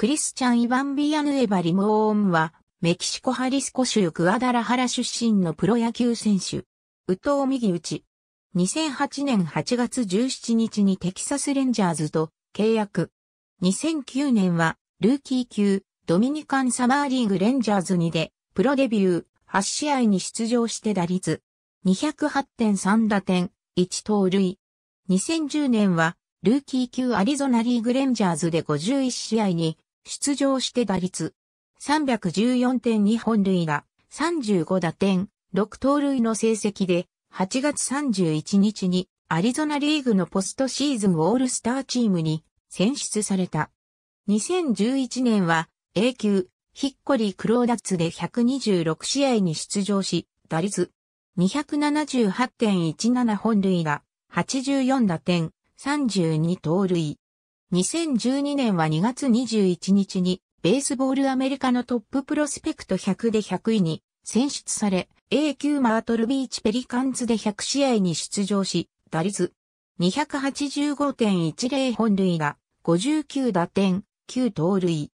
クリスチャン・イヴァン・ビアヌエバリモーンは、メキシコ・ハリスコ州クアダラハラ出身のプロ野球選手。ウトウ右打ち。2008年8月17日にテキサス・レンジャーズと契約。2009年は、ルーキー級、ドミニカン・サマーリーグ・レンジャーズにで、プロデビュー、8試合に出場して打率。208.3打点、1盗塁。2010年は、ルーキー級アリゾナリーグレンジャーズで51試合に出場して打率314.2本塁打、35打点、6盗塁の成績で、8月31日にアリゾナリーグのポストシーズンオールスターチームに選出された。2011年は A 級、ヒッコリー・クローダッツで126試合に出場し、打率278.17本塁打、84打点、32盗塁。2012年は2月21日に、ベースボールアメリカのトッププロスペクト100で100位に選出され、A 級マートルビーチペリカンズで100試合に出場し、打率285.10本塁打、59打点、9盗塁。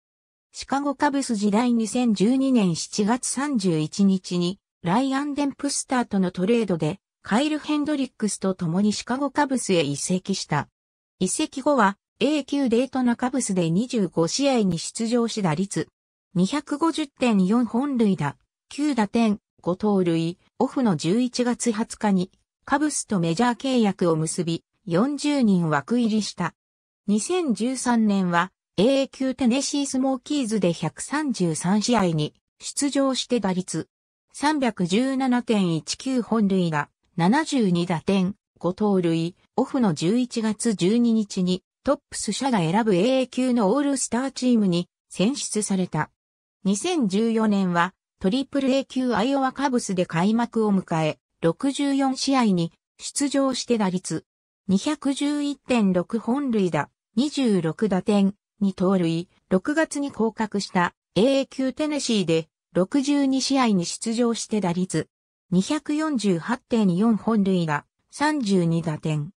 シカゴカブス時代2012年7月31日に、ライアン・デンプスターとのトレードで、カイル・ヘンドリックスと共にシカゴカブスへ移籍した。移籍後は、A 級デートナカブスで25試合に出場し打率250.4本塁打、9打点、5盗塁、オフの11月20日にカブスとメジャー契約を結び40人枠入りした。2013年は A 級テネシースモーキーズで133試合に出場して打率317.19本塁打、72打点、5盗塁、オフの11月12日にトップス社が選ぶ AA 級のオールスターチームに選出された。2014年はトリプル A 級アイオワカブスで開幕を迎え、64試合に出場して打率211.6本塁打、26打点、に盗塁、6月に降格した AA 級テネシーで62試合に出場して打率248.4本塁打、32打点。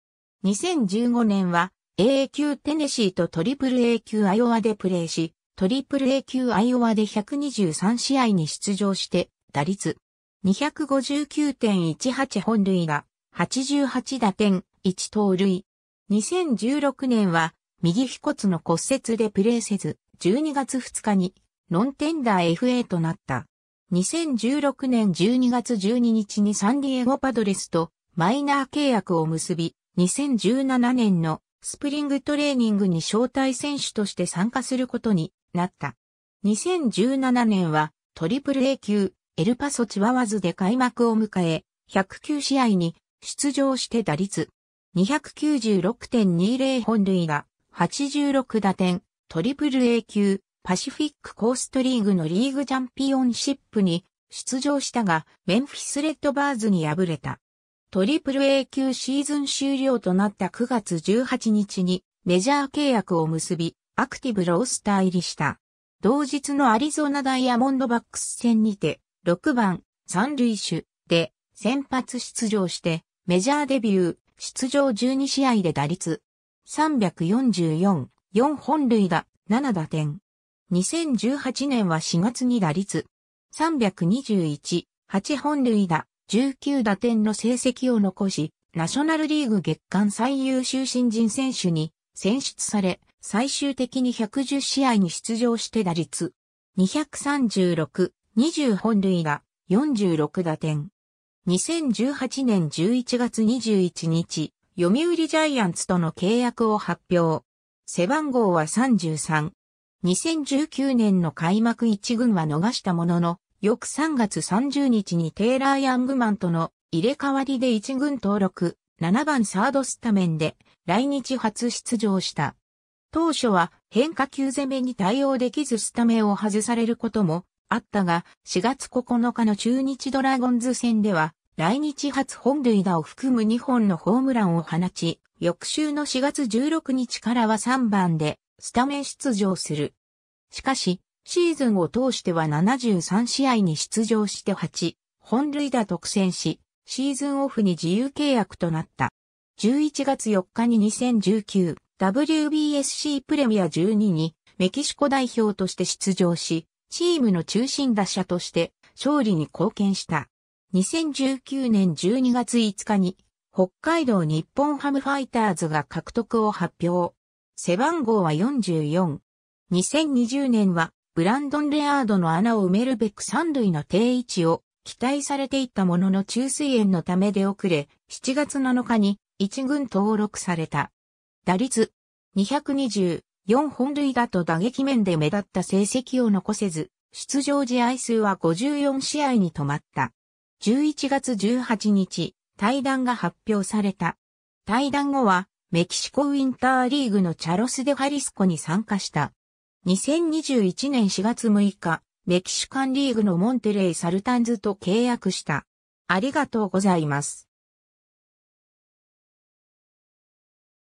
2015年は a 級テネシーとトリプル A 級アイオワでプレーし、トリプル A 級アイオワで123試合に出場して、打率259.18本塁が88打点、1盗塁。2016年は右腓骨の骨折でプレーせず、12月2日にノンテンダー FA となった。2016年12月12日にサンディエゴパドレスとマイナー契約を結び、2017年のスプリングトレーニングに招待選手として参加することになった。2017年はトリプル A 級エルパソチワワズで開幕を迎え、109試合に出場して打率296.20本塁打、86打点、トリプル A 級パシフィックコーストリーグのリーグチャンピオンシップに出場したが、メンフィスレッドバーズに敗れた。トリプル A 級シーズン終了となった9月18日にメジャー契約を結び、アクティブロースター入りした。同日のアリゾナダイヤモンドバックス戦にて、6番、三塁手で先発出場して、メジャーデビュー、出場12試合で打率、344、4本塁打、7打点。2018年は4月に打率、321、8本塁打、19打点の成績を残し、ナショナルリーグ月間最優秀新人選手に選出され、最終的に110試合に出場して打率236、20本塁打、46打点。2018年11月21日、読売ジャイアンツとの契約を発表。背番号は33。2019年の開幕1軍は逃したものの、翌3月30日にテイラー・ヤングマンとの入れ替わりで1軍登録、7番サードスタメンで来日初出場した。当初は変化球攻めに対応できずスタメンを外されることもあったが、4月9日の中日ドラゴンズ戦では、来日初本塁打を含む2本のホームランを放ち、翌週の4月16日からは3番でスタメン出場する。しかし、シーズンを通しては73試合に出場して8、本塁打独占し、シーズンオフに自由契約となった。11月4日に2019 WBSC プレミア12にメキシコ代表として出場し、チームの中心打者として勝利に貢献した。2019年12月5日に北海道日本ハムファイターズが獲得を発表。背番号は44。2020年はブランドン・レアードの穴を埋めるべく三塁の定位置を期待されていたものの中水炎のため出遅れ、7月7日に一軍登録された。打率224本塁打と打撃面で目立った成績を残せず、出場試合数は54試合に止まった。11月18日、対談が発表された。対談後は、メキシコウィンターリーグのチャロス・デ・ハリスコに参加した。2021年4月6日、メキシカンリーグのモンテレイ・サルタンズと契約した。ありがとうございます。